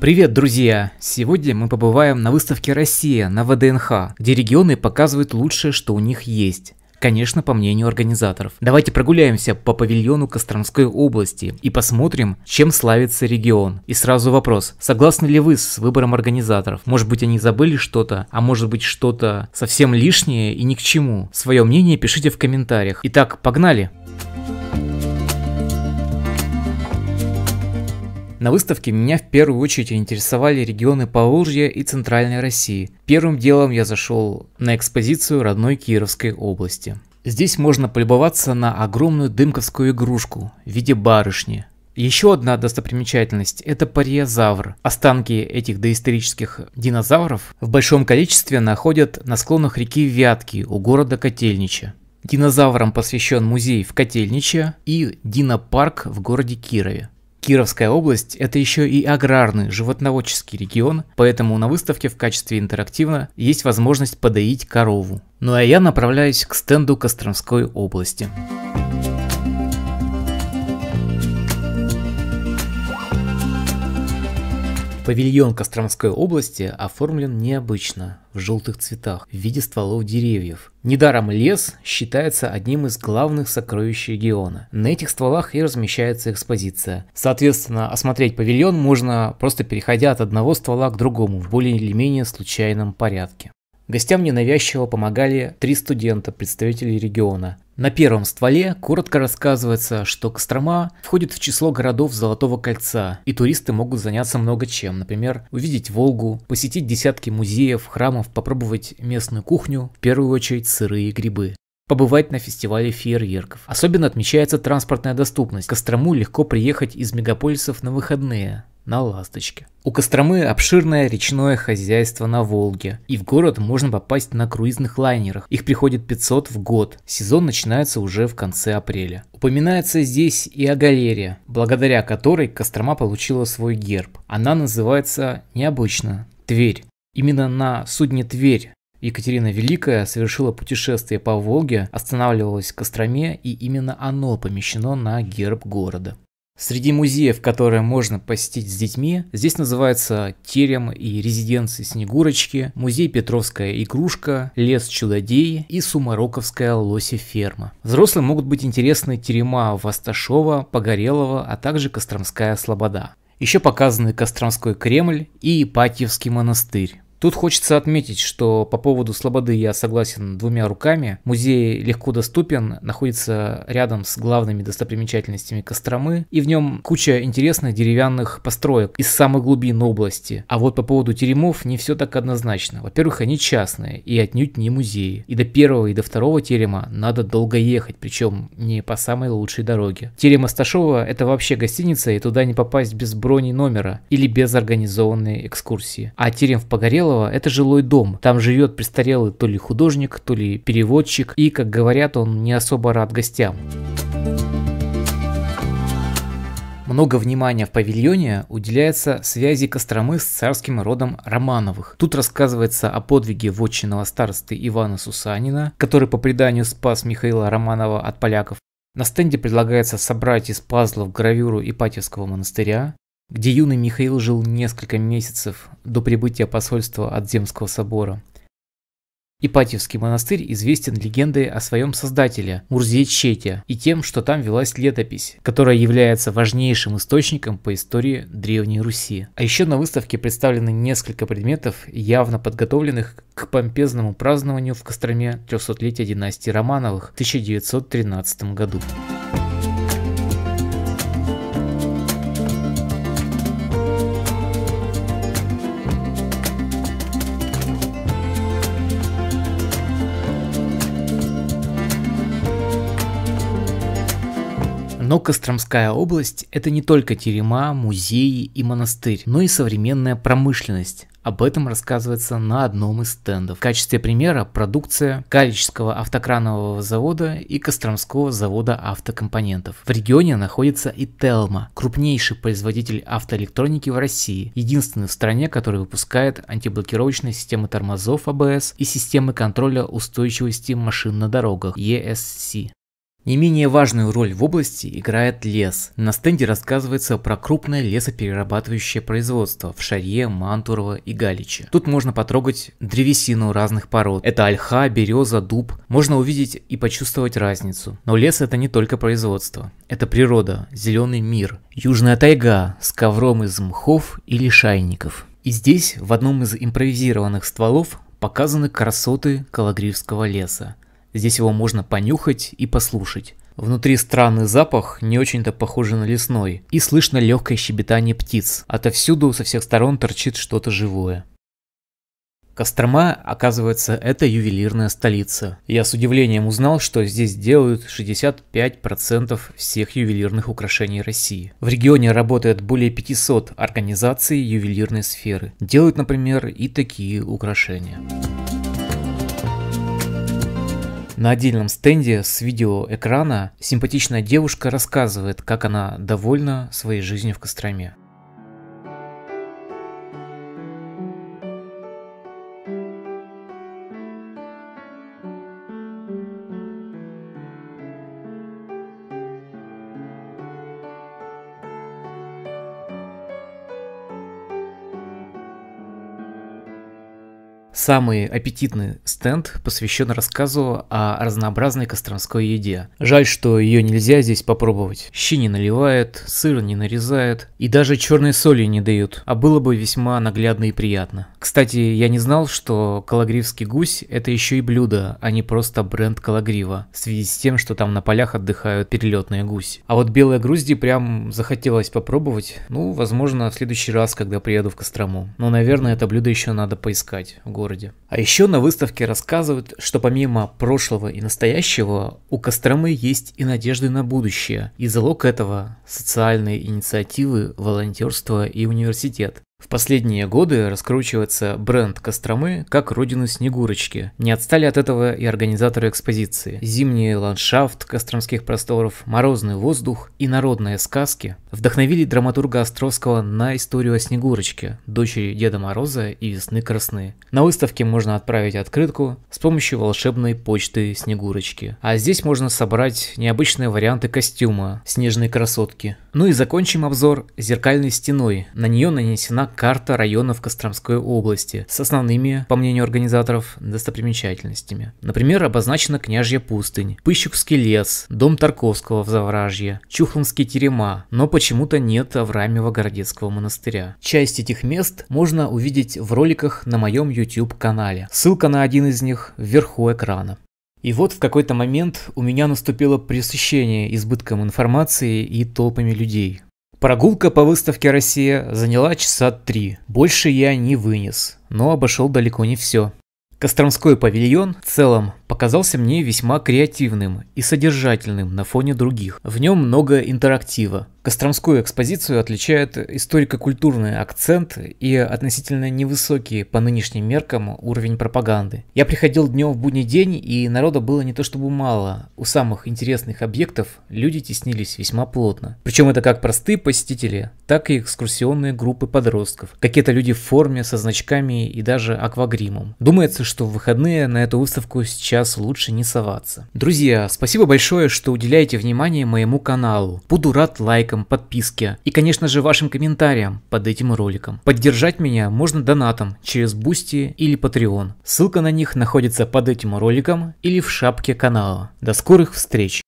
Привет, друзья! Сегодня мы побываем на выставке «Россия» на ВДНХ, где регионы показывают лучшее, что у них есть. Конечно, по мнению организаторов. Давайте прогуляемся по павильону Костромской области и посмотрим, чем славится регион. И сразу вопрос, согласны ли вы с выбором организаторов? Может быть они забыли что-то, а может быть что-то совсем лишнее и ни к чему? Свое мнение пишите в комментариях. Итак, погнали! На выставке меня в первую очередь интересовали регионы Поволжья и Центральной России. Первым делом я зашел на экспозицию родной Кировской области. Здесь можно полюбоваться на огромную дымковскую игрушку в виде барышни. Еще одна достопримечательность – это париозавр. Останки этих доисторических динозавров в большом количестве находят на склонах реки Вятки у города Котельнича. Динозаврам посвящен музей в Котельниче и Динопарк в городе Кирове. Кировская область – это еще и аграрный, животноводческий регион, поэтому на выставке в качестве интерактива есть возможность подоить корову. Ну а я направляюсь к стенду Костромской области. Павильон Костромской области оформлен необычно, в желтых цветах, в виде стволов деревьев. Недаром лес считается одним из главных сокровищ региона. На этих стволах и размещается экспозиция. Соответственно, осмотреть павильон можно, просто переходя от одного ствола к другому в более или менее случайном порядке. Гостям ненавязчиво помогали три студента, представители региона. На первом стволе коротко рассказывается, что Кострома входит в число городов Золотого кольца, и туристы могут заняться много чем, например, увидеть Волгу, посетить десятки музеев, храмов, попробовать местную кухню, в первую очередь сырые грибы побывать на фестивале фейерверков. Особенно отмечается транспортная доступность. К Кострому легко приехать из мегаполисов на выходные на ласточке. У Костромы обширное речное хозяйство на Волге, и в город можно попасть на круизных лайнерах. Их приходит 500 в год. Сезон начинается уже в конце апреля. Упоминается здесь и о галерее, благодаря которой Кострома получила свой герб. Она называется необычно Тверь. Именно на судне Тверь Екатерина Великая совершила путешествие по Волге, останавливалась в Костроме, и именно оно помещено на герб города. Среди музеев, которые можно посетить с детьми, здесь называется терем и резиденции Снегурочки, музей Петровская игрушка, лес чудодей и Сумароковская лоси Взрослым могут быть интересны терема Васташова, Погорелова, а также Костромская слобода. Еще показаны Костромской Кремль и Ипатьевский монастырь. Тут хочется отметить, что по поводу Слободы я согласен двумя руками. Музей легко доступен, находится рядом с главными достопримечательностями Костромы, и в нем куча интересных деревянных построек из самой глубины области. А вот по поводу теремов не все так однозначно. Во-первых, они частные и отнюдь не музеи. И до первого и до второго терема надо долго ехать, причем не по самой лучшей дороге. Терем Асташова – это вообще гостиница, и туда не попасть без брони номера или без организованной экскурсии. А терем в Погорелом Белого – это жилой дом. Там живет престарелый то ли художник, то ли переводчик, и, как говорят, он не особо рад гостям. Много внимания в павильоне уделяется связи Костромы с царским родом Романовых. Тут рассказывается о подвиге вотчинного старосты Ивана Сусанина, который по преданию спас Михаила Романова от поляков. На стенде предлагается собрать из пазлов гравюру Ипатьевского монастыря где юный Михаил жил несколько месяцев до прибытия посольства от Земского собора. Ипатьевский монастырь известен легендой о своем создателе Мурзечете и тем, что там велась летопись, которая является важнейшим источником по истории Древней Руси. А еще на выставке представлены несколько предметов, явно подготовленных к помпезному празднованию в Костроме 300-летия династии Романовых в 1913 году. Но Костромская область – это не только терема, музеи и монастырь, но и современная промышленность. Об этом рассказывается на одном из стендов. В качестве примера продукция Калического автокранового завода и Костромского завода автокомпонентов. В регионе находится и Телма, крупнейший производитель автоэлектроники в России, единственный в стране, который выпускает антиблокировочные системы тормозов АБС и системы контроля устойчивости машин на дорогах ESC. Не менее важную роль в области играет лес. На стенде рассказывается про крупное лесоперерабатывающее производство в Шарье, Мантурово и Галиче. Тут можно потрогать древесину разных пород. Это ольха, береза, дуб. Можно увидеть и почувствовать разницу. Но лес это не только производство. Это природа, зеленый мир, южная тайга с ковром из мхов и лишайников. И здесь, в одном из импровизированных стволов, показаны красоты Калагривского леса – Здесь его можно понюхать и послушать. Внутри странный запах, не очень-то похожий на лесной, и слышно легкое щебетание птиц. Отовсюду со всех сторон торчит что-то живое. Кострома, оказывается, это ювелирная столица. Я с удивлением узнал, что здесь делают 65% всех ювелирных украшений России. В регионе работает более 500 организаций ювелирной сферы. Делают, например, и такие украшения. На отдельном стенде с видеоэкрана симпатичная девушка рассказывает, как она довольна своей жизнью в Костроме. Самый аппетитный стенд посвящен рассказу о разнообразной костромской еде. Жаль, что ее нельзя здесь попробовать. Щи не наливают, сыр не нарезают и даже черной соли не дают, а было бы весьма наглядно и приятно. Кстати, я не знал, что калагривский гусь – это еще и блюдо, а не просто бренд калагрива, в связи с тем, что там на полях отдыхают перелетные гуси. А вот белые грузди прям захотелось попробовать, ну, возможно, в следующий раз, когда приеду в Кострому. Но, наверное, это блюдо еще надо поискать в городе городе. А еще на выставке рассказывают, что помимо прошлого и настоящего, у Костромы есть и надежды на будущее, и залог этого – социальные инициативы, волонтерство и университет. В последние годы раскручивается бренд Костромы как родина Снегурочки. Не отстали от этого и организаторы экспозиции. Зимний ландшафт костромских просторов, морозный воздух и народные сказки вдохновили драматурга Островского на историю о Снегурочке, дочери Деда Мороза и Весны Красны. На выставке можно отправить открытку с помощью волшебной почты Снегурочки. А здесь можно собрать необычные варианты костюма снежной красотки. Ну и закончим обзор зеркальной стеной. На нее нанесена карта районов Костромской области с основными, по мнению организаторов, достопримечательностями. Например, обозначена Княжья пустынь, Пыщукский лес, дом Тарковского в Завражье, Чухланские терема, но почему-то нет Авраамева Городецкого монастыря. Часть этих мест можно увидеть в роликах на моем YouTube-канале. Ссылка на один из них вверху экрана. И вот в какой-то момент у меня наступило пресыщение избытком информации и толпами людей. Прогулка по выставке «Россия» заняла часа три. Больше я не вынес, но обошел далеко не все. Костромской павильон в целом показался мне весьма креативным и содержательным на фоне других. В нем много интерактива, Костромскую экспозицию отличает историко-культурный акцент и относительно невысокий по нынешним меркам уровень пропаганды. Я приходил днем в будний день, и народа было не то чтобы мало. У самых интересных объектов люди теснились весьма плотно. Причем это как простые посетители, так и экскурсионные группы подростков. Какие-то люди в форме, со значками и даже аквагримом. Думается, что в выходные на эту выставку сейчас лучше не соваться. Друзья, спасибо большое, что уделяете внимание моему каналу. Буду рад лайкам лайком, подписке и, конечно же, вашим комментариям под этим роликом. Поддержать меня можно донатом через Бусти или Patreon. Ссылка на них находится под этим роликом или в шапке канала. До скорых встреч!